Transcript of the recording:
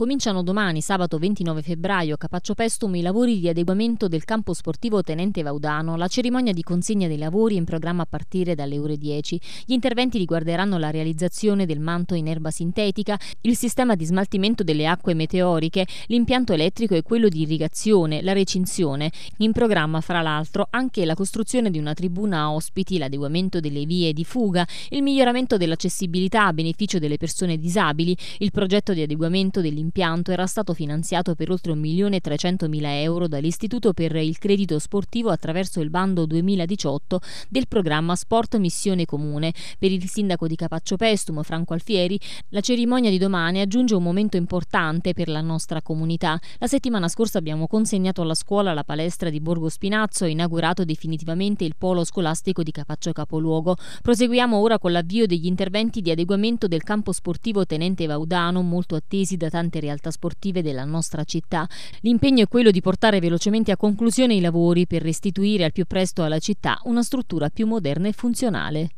Cominciano domani, sabato 29 febbraio, a Capaccio Pestum, i lavori di adeguamento del campo sportivo Tenente Vaudano, la cerimonia di consegna dei lavori è in programma a partire dalle ore 10. Gli interventi riguarderanno la realizzazione del manto in erba sintetica, il sistema di smaltimento delle acque meteoriche, l'impianto elettrico e quello di irrigazione, la recinzione. In programma, fra l'altro, anche la costruzione di una tribuna ospiti, l'adeguamento delle vie di fuga, il miglioramento dell'accessibilità a beneficio delle persone disabili, il progetto di adeguamento dell'impianto impianto era stato finanziato per oltre 1.300.000 euro dall'Istituto per il Credito Sportivo attraverso il bando 2018 del programma Sport Missione Comune. Per il sindaco di Capaccio Pestum, Franco Alfieri, la cerimonia di domani aggiunge un momento importante per la nostra comunità. La settimana scorsa abbiamo consegnato alla scuola la palestra di Borgo Spinazzo e inaugurato definitivamente il polo scolastico di Capaccio Capoluogo. Proseguiamo ora con l'avvio degli interventi di adeguamento del campo sportivo Tenente Vaudano, molto attesi da tanti tante realtà sportive della nostra città. L'impegno è quello di portare velocemente a conclusione i lavori per restituire al più presto alla città una struttura più moderna e funzionale.